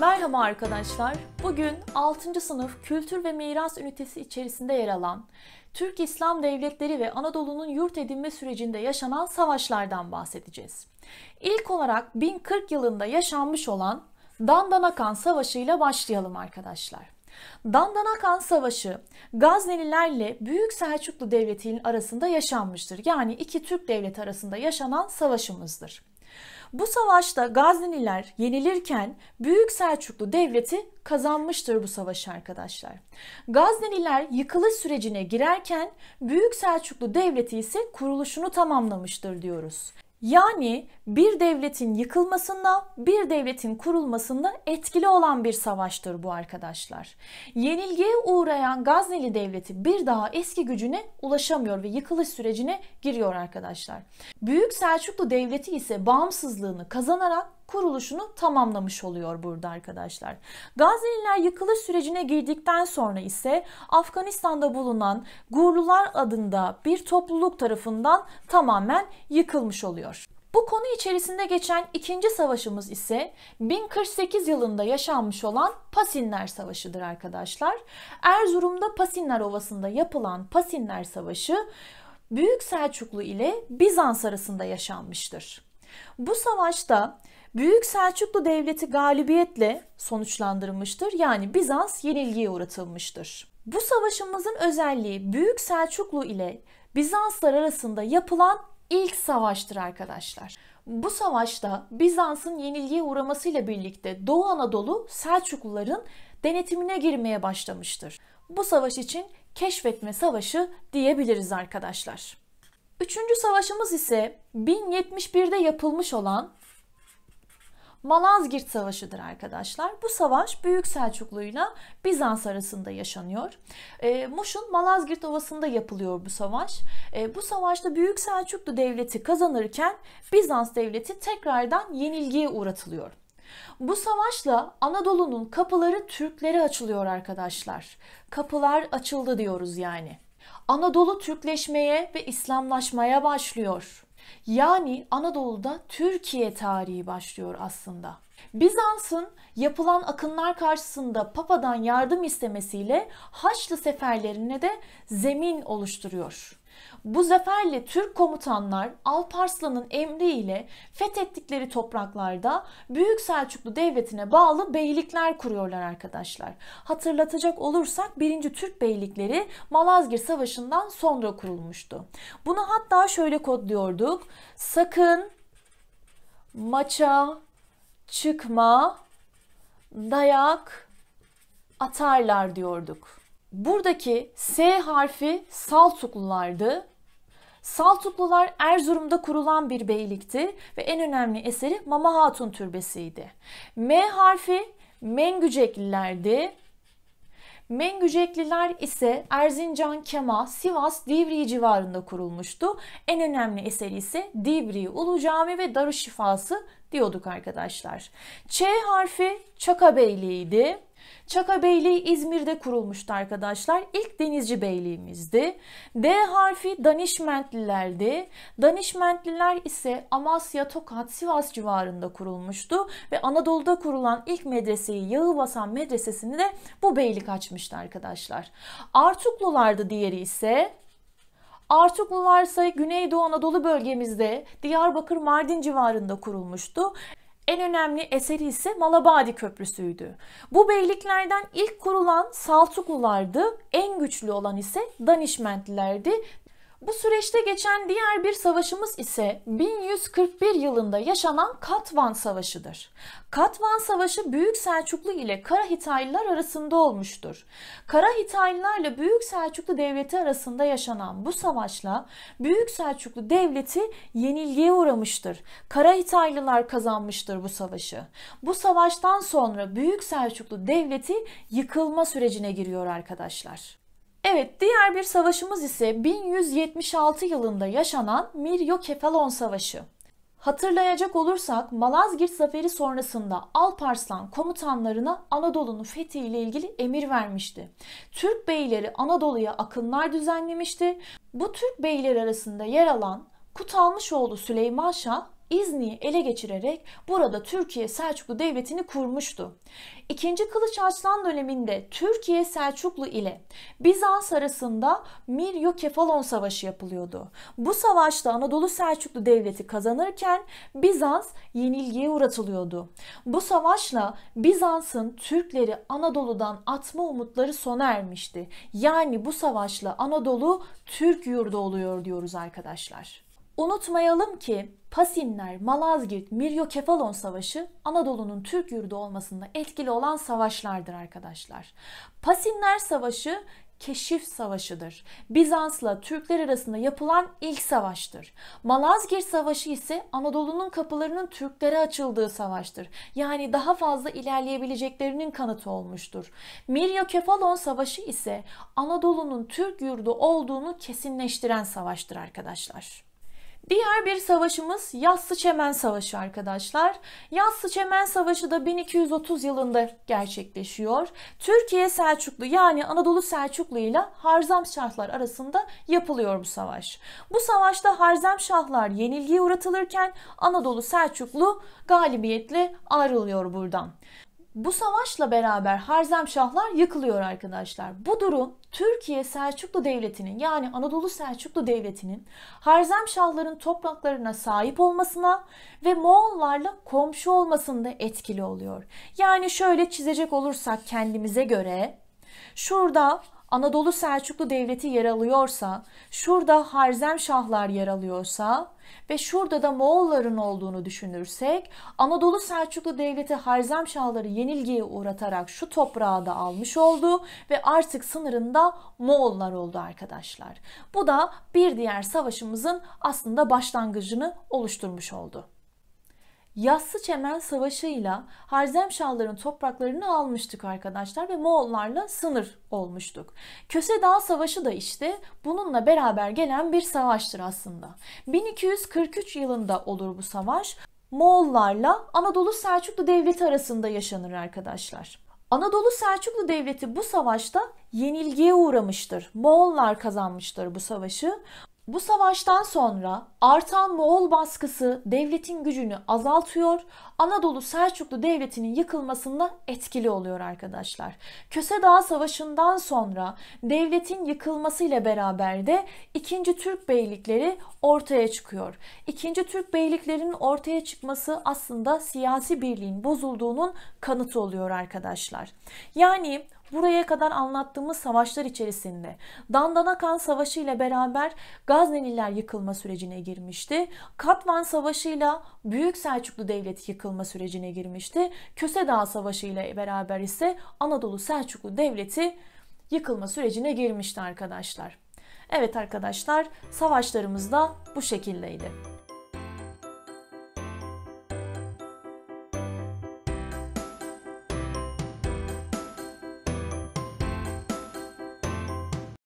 Merhaba arkadaşlar. Bugün 6. sınıf Kültür ve Miras Ünitesi içerisinde yer alan Türk İslam Devletleri ve Anadolu'nun yurt edinme sürecinde yaşanan savaşlardan bahsedeceğiz. İlk olarak 1040 yılında yaşanmış olan Dandanakan Savaşı ile başlayalım arkadaşlar. Dandanakan Savaşı Gaznelilerle Büyük Selçuklu Devleti'nin arasında yaşanmıştır. Yani iki Türk devleti arasında yaşanan savaşımızdır. Bu savaşta Gazneliler yenilirken Büyük Selçuklu Devleti kazanmıştır bu savaşı arkadaşlar. Gazneliler yıkılış sürecine girerken Büyük Selçuklu Devleti ise kuruluşunu tamamlamıştır diyoruz. Yani bir devletin yıkılmasında, bir devletin kurulmasında etkili olan bir savaştır bu arkadaşlar. Yenilgiye uğrayan Gazneli devleti bir daha eski gücüne ulaşamıyor ve yıkılış sürecine giriyor arkadaşlar. Büyük Selçuklu devleti ise bağımsızlığını kazanarak kuruluşunu tamamlamış oluyor burada arkadaşlar. Gazililer yıkılış sürecine girdikten sonra ise Afganistan'da bulunan Gurlular adında bir topluluk tarafından tamamen yıkılmış oluyor. Bu konu içerisinde geçen ikinci savaşımız ise 1048 yılında yaşanmış olan Pasinler Savaşı'dır arkadaşlar. Erzurum'da Pasinler Ovası'nda yapılan Pasinler Savaşı Büyük Selçuklu ile Bizans arasında yaşanmıştır. Bu savaşta Büyük Selçuklu Devleti galibiyetle sonuçlandırılmıştır. Yani Bizans yenilgiye uğratılmıştır. Bu savaşımızın özelliği Büyük Selçuklu ile Bizanslar arasında yapılan ilk savaştır arkadaşlar. Bu savaşta Bizans'ın yenilgiye uğramasıyla birlikte Doğu Anadolu Selçukluların denetimine girmeye başlamıştır. Bu savaş için keşfetme savaşı diyebiliriz arkadaşlar. Üçüncü savaşımız ise 1071'de yapılmış olan Malazgirt Savaşı'dır arkadaşlar. Bu savaş Büyük Selçuklu ile Bizans arasında yaşanıyor. E, Muş'un Malazgirt Ovası'nda yapılıyor bu savaş. E, bu savaşta Büyük Selçuklu Devleti kazanırken Bizans Devleti tekrardan yenilgiye uğratılıyor. Bu savaşla Anadolu'nun kapıları Türklere açılıyor arkadaşlar. Kapılar açıldı diyoruz yani. Anadolu Türkleşmeye ve İslamlaşmaya başlıyor. Yani Anadolu'da Türkiye tarihi başlıyor aslında. Bizans'ın yapılan akınlar karşısında Papa'dan yardım istemesiyle Haçlı seferlerine de zemin oluşturuyor. Bu zaferle Türk komutanlar Alparslan'ın emriyle fethettikleri topraklarda Büyük Selçuklu Devleti'ne bağlı beylikler kuruyorlar arkadaşlar. Hatırlatacak olursak 1. Türk Beylikleri Malazgirt Savaşı'ndan sonra kurulmuştu. Bunu hatta şöyle kodluyorduk. Sakın maça çıkma dayak atarlar diyorduk. Buradaki S harfi Saltuklulardı. Saltuklular Erzurum'da kurulan bir beylikti ve en önemli eseri Mama Hatun Türbesi'ydi. M harfi Mengüceklilerdi. Mengücekliler ise Erzincan, Kema, Sivas, Divri civarında kurulmuştu. En önemli eseri ise Divri Ulu Cami ve Darüşşifası diyorduk arkadaşlar. Ç harfi Çaka Beyliği'ydi. Çaka Beyliği İzmir'de kurulmuştu arkadaşlar. İlk denizci beyliğimizdi. D harfi Danişmentlilerdi. Danişmentliler ise Amasya, Tokat, Sivas civarında kurulmuştu ve Anadolu'da kurulan ilk medreseyi Yağıbasan Medresesini de bu beylik açmıştı arkadaşlar. Artuklulardı diğeri ise Artuklu'larsa Güneydoğu Anadolu bölgemizde Diyarbakır Mardin civarında kurulmuştu en önemli eseri ise Malabadi Köprüsü'ydü. Bu beyliklerden ilk kurulan Saltuklulardı, en güçlü olan ise Danişmentlilerdi bu süreçte geçen diğer bir savaşımız ise 1141 yılında yaşanan Katvan Savaşı'dır. Katvan Savaşı Büyük Selçuklu ile Kara Hitaylılar arasında olmuştur. Kara Hitaylılarla Büyük Selçuklu Devleti arasında yaşanan bu savaşla Büyük Selçuklu Devleti yenilgiye uğramıştır. Kara Hitaylılar kazanmıştır bu savaşı. Bu savaştan sonra Büyük Selçuklu Devleti yıkılma sürecine giriyor arkadaşlar. Evet, diğer bir savaşımız ise 1176 yılında yaşanan Miryokefalon Savaşı. Hatırlayacak olursak Malazgirt zaferi sonrasında Alparslan komutanlarına Anadolu'nun fethi ile ilgili emir vermişti. Türk beyleri Anadolu'ya akınlar düzenlemişti. Bu Türk beyleri arasında yer alan Kutalmışoğlu Süleyman Şah İzni'yi ele geçirerek burada Türkiye Selçuklu Devleti'ni kurmuştu. İkinci Kılıç Arslan döneminde Türkiye Selçuklu ile Bizans arasında Miryo Kefalon Savaşı yapılıyordu. Bu savaşta Anadolu Selçuklu Devleti kazanırken Bizans yenilgiye uğratılıyordu. Bu savaşla Bizans'ın Türkleri Anadolu'dan atma umutları sona ermişti. Yani bu savaşla Anadolu Türk yurdu oluyor diyoruz arkadaşlar. Unutmayalım ki Pasinler, Malazgirt, Miryokefalon Savaşı Anadolu'nun Türk yurdu olmasında etkili olan savaşlardır arkadaşlar. Pasinler Savaşı Keşif Savaşı'dır. Bizans'la Türkler arasında yapılan ilk savaştır. Malazgirt Savaşı ise Anadolu'nun kapılarının Türklere açıldığı savaştır. Yani daha fazla ilerleyebileceklerinin kanıtı olmuştur. Miryokefalon Savaşı ise Anadolu'nun Türk yurdu olduğunu kesinleştiren savaştır arkadaşlar. Diğer bir savaşımız Yassı Çemen Savaşı arkadaşlar. Yassı Çemen Savaşı da 1230 yılında gerçekleşiyor. Türkiye Selçuklu yani Anadolu Selçuklu ile Harzemşahlar arasında yapılıyor bu savaş. Bu savaşta Harzemşahlar yenilgiye uğratılırken Anadolu Selçuklu galibiyetle ayrılıyor buradan. Bu savaşla beraber Harzemşahlar yıkılıyor arkadaşlar. Bu durum Türkiye Selçuklu Devleti'nin yani Anadolu Selçuklu Devleti'nin Harzemşahların topraklarına sahip olmasına ve Moğollarla komşu olmasında etkili oluyor. Yani şöyle çizecek olursak kendimize göre şurada Anadolu Selçuklu Devleti yer alıyorsa, şurada Harzem Şahlar yer alıyorsa ve şurada da Moğolların olduğunu düşünürsek, Anadolu Selçuklu Devleti Harzem Şahları yenilgiye uğratarak şu toprağı da almış oldu ve artık sınırında Moğollar oldu arkadaşlar. Bu da bir diğer savaşımızın aslında başlangıcını oluşturmuş oldu. Yassı Çemen ile Harzemşahların topraklarını almıştık arkadaşlar ve Moğollarla sınır olmuştuk. Köse Dağ Savaşı da işte bununla beraber gelen bir savaştır aslında. 1243 yılında olur bu savaş. Moğollarla Anadolu Selçuklu Devleti arasında yaşanır arkadaşlar. Anadolu Selçuklu Devleti bu savaşta yenilgiye uğramıştır. Moğollar kazanmıştır bu savaşı. Bu savaştan sonra artan Moğol baskısı devletin gücünü azaltıyor. Anadolu Selçuklu Devleti'nin yıkılmasında etkili oluyor arkadaşlar. Köse Dağı Savaşı'ndan sonra devletin yıkılmasıyla beraber de 2. Türk Beylikleri ortaya çıkıyor. 2. Türk Beyliklerinin ortaya çıkması aslında siyasi birliğin bozulduğunun kanıtı oluyor arkadaşlar. Yani Buraya kadar anlattığımız savaşlar içerisinde Dandana Kan Savaşı ile beraber Gazneliler yıkılma sürecine girmişti. Katvan Savaşı ile Büyük Selçuklu Devleti yıkılma sürecine girmişti. Köse Kösedağ Savaşı ile beraber ise Anadolu Selçuklu Devleti yıkılma sürecine girmişti arkadaşlar. Evet arkadaşlar savaşlarımız da bu şekildeydi.